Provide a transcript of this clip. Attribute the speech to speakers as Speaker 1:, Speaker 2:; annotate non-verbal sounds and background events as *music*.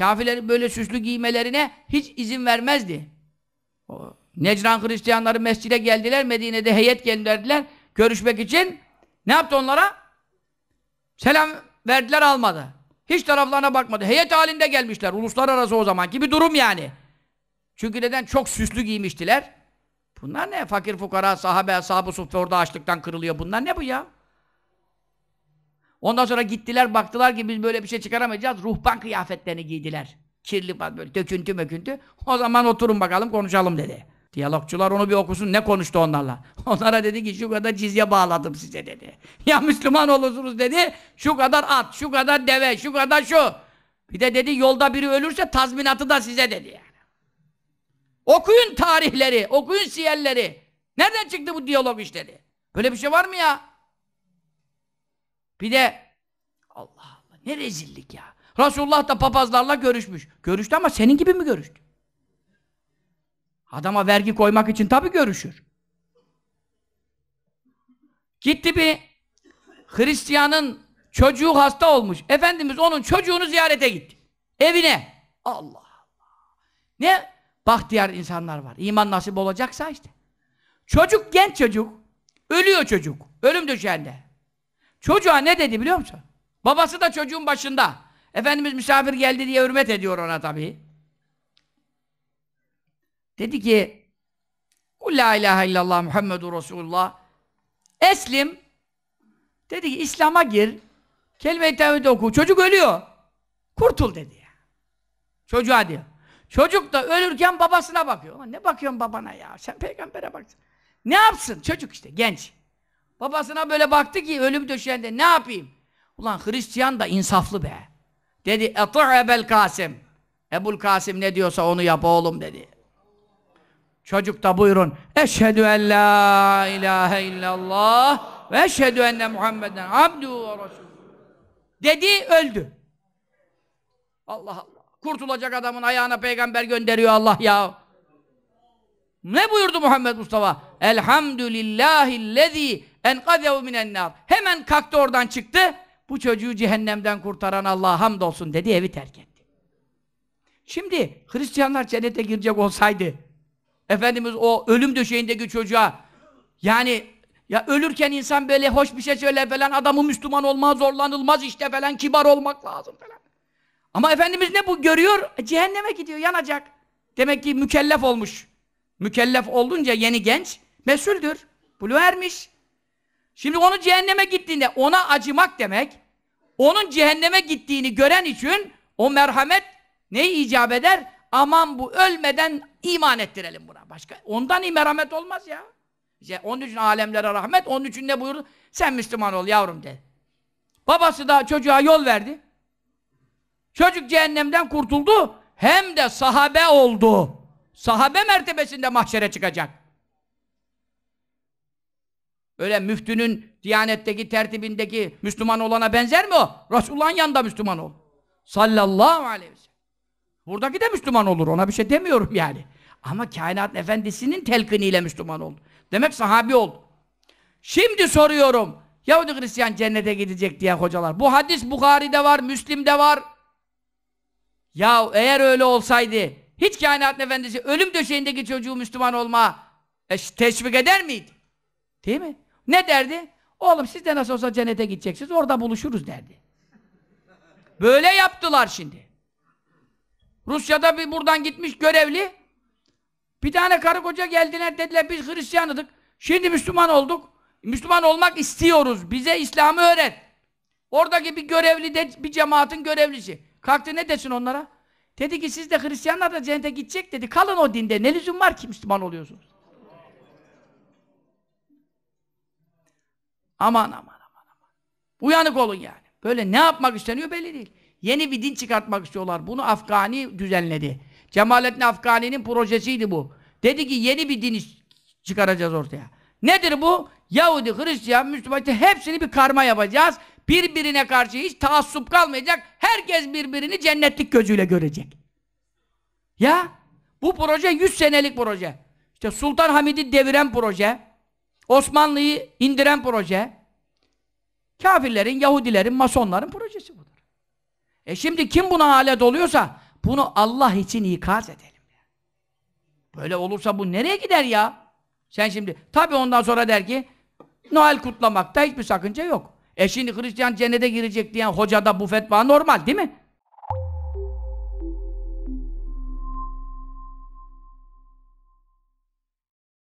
Speaker 1: Kafirlerin böyle süslü giymelerine hiç izin vermezdi. O, Necran Hristiyanları mescide geldiler, Medine'de heyet gönderdiler görüşmek için. Ne yaptı onlara? Selam verdiler almadı. Hiç taraflarına bakmadı. Heyet halinde gelmişler. Uluslararası o zamanki bir durum yani. Çünkü neden? Çok süslü giymiştiler. Bunlar ne? Fakir fukara, sahabe, ashab-ı orada açlıktan kırılıyor. Bunlar ne bu ya? Ondan sonra gittiler baktılar ki biz böyle bir şey çıkaramayacağız. Ruhban kıyafetlerini giydiler. Kirli böyle döküntü möküntü. O zaman oturun bakalım konuşalım dedi. Diyalogçular onu bir okusun ne konuştu onlarla. *laughs* Onlara dedi ki şu kadar cizye bağladım size dedi. *laughs* Ya Müslüman olursunuz dedi. Şu kadar at, şu kadar deve, şu kadar şu. Bir de dedi yolda biri ölürse tazminatı da size dedi yani. Okuyun tarihleri, okuyun siyerleri. Nereden çıktı bu diyalog işleri? Böyle bir şey var mı ya? Bir de Allah Allah ne rezillik ya. Resulullah da papazlarla görüşmüş. Görüştü ama senin gibi mi görüştü? Adama vergi koymak için tabi görüşür. Gitti bir Hristiyanın çocuğu hasta olmuş. Efendimiz onun çocuğunu ziyarete gitti. Evine. Allah Allah. Ne bahtiyar insanlar var. İman nasip olacaksa işte. Çocuk genç çocuk. Ölüyor çocuk. Ölüm döşeğinde. Çocuğa ne dedi biliyor musun? Babası da çocuğun başında. Efendimiz misafir geldi diye hürmet ediyor ona tabi. Dedi ki La ilahe illallah Muhammedur Resulullah Eslim dedi ki İslam'a gir kelime-i tevhid oku. Çocuk ölüyor. Kurtul dedi. Ya. Çocuğa diyor. Çocuk da ölürken babasına bakıyor. Ama ne bakıyorsun babana ya? Sen peygambere baksın. Ne yapsın? Çocuk işte genç. Babasına böyle baktı ki ölüm döşeğinde ne yapayım? Ulan Hristiyan da insaflı be. Dedi Etu Ebel Kasım. Ebul Kasım ne diyorsa onu yap oğlum dedi. Çocuk da buyurun. Eşhedü en la ilahe illallah ve eşhedü enne Muhammeden abdu ve resulü. Dedi öldü. Allah Allah. Kurtulacak adamın ayağına peygamber gönderiyor Allah ya. Ne buyurdu Muhammed Mustafa? Elhamdülillahillezî en gazevu minen nar. Hemen kalktı oradan çıktı. Bu çocuğu cehennemden kurtaran Allah'a hamdolsun dedi evi terk etti. Şimdi Hristiyanlar cennete girecek olsaydı Efendimiz o ölüm döşeğindeki çocuğa yani ya ölürken insan böyle hoş bir şey söyler falan adamı Müslüman olmaz zorlanılmaz işte falan kibar olmak lazım falan. Ama Efendimiz ne bu görüyor? E, cehenneme gidiyor yanacak. Demek ki mükellef olmuş. Mükellef olunca yeni genç mesuldür. Bulu ermiş. Şimdi onu cehenneme gittiğinde ona acımak demek, onun cehenneme gittiğini gören için o merhamet neyi icap eder? Aman bu ölmeden iman ettirelim buna. Başka ondan iyi merhamet olmaz ya. İşte onun için alemlere rahmet, onun için ne buyurdu? Sen Müslüman ol yavrum dedi. Babası da çocuğa yol verdi. Çocuk cehennemden kurtuldu. Hem de sahabe oldu. Sahabe mertebesinde mahşere çıkacak. Öyle müftünün diyanetteki tertibindeki Müslüman olana benzer mi o? Resulullah'ın yanında Müslüman ol. Sallallahu aleyhi ve sellem. Buradaki de Müslüman olur. Ona bir şey demiyorum yani. Ama kainat efendisinin telkiniyle Müslüman oldu. Demek sahabi oldu. Şimdi soruyorum. Yahudi Hristiyan cennete gidecek diye hocalar. Bu hadis Bukhari'de var, Müslim'de var. Ya eğer öyle olsaydı hiç kainat efendisi ölüm döşeğindeki çocuğu Müslüman olma e, teşvik eder miydi? Değil mi? Ne derdi? Oğlum siz de nasıl olsa cennete gideceksiniz, orada buluşuruz derdi. Böyle yaptılar şimdi. Rusya'da bir buradan gitmiş görevli, bir tane karı koca geldiler dediler biz Hristiyanıdık, şimdi Müslüman olduk, Müslüman olmak istiyoruz, bize İslam'ı öğret. Oradaki bir görevli de bir cemaatin görevlisi. Kalktı ne desin onlara? Dedi ki siz de Hristiyanlar da cennete gidecek dedi. Kalın o dinde. Ne lüzum var ki Müslüman oluyorsunuz? Aman aman aman aman. Uyanık olun yani. Böyle ne yapmak isteniyor belli değil. Yeni bir din çıkartmak istiyorlar. Bunu Afgani düzenledi. Cemalettin Afgani'nin projesiydi bu. Dedi ki yeni bir din çıkaracağız ortaya. Nedir bu? Yahudi, Hristiyan, Müslüman hepsini bir karma yapacağız. Birbirine karşı hiç taassup kalmayacak. Herkes birbirini cennetlik gözüyle görecek. Ya bu proje 100 senelik proje. İşte Sultan Hamid'i deviren proje. Osmanlı'yı indiren proje kafirlerin, Yahudilerin, Masonların projesi budur. E şimdi kim buna alet oluyorsa bunu Allah için ikaz edelim. ya. Böyle olursa bu nereye gider ya? Sen şimdi tabi ondan sonra der ki Noel kutlamakta hiçbir sakınca yok. E şimdi Hristiyan cennete girecek diyen hoca da bu fetva normal değil mi?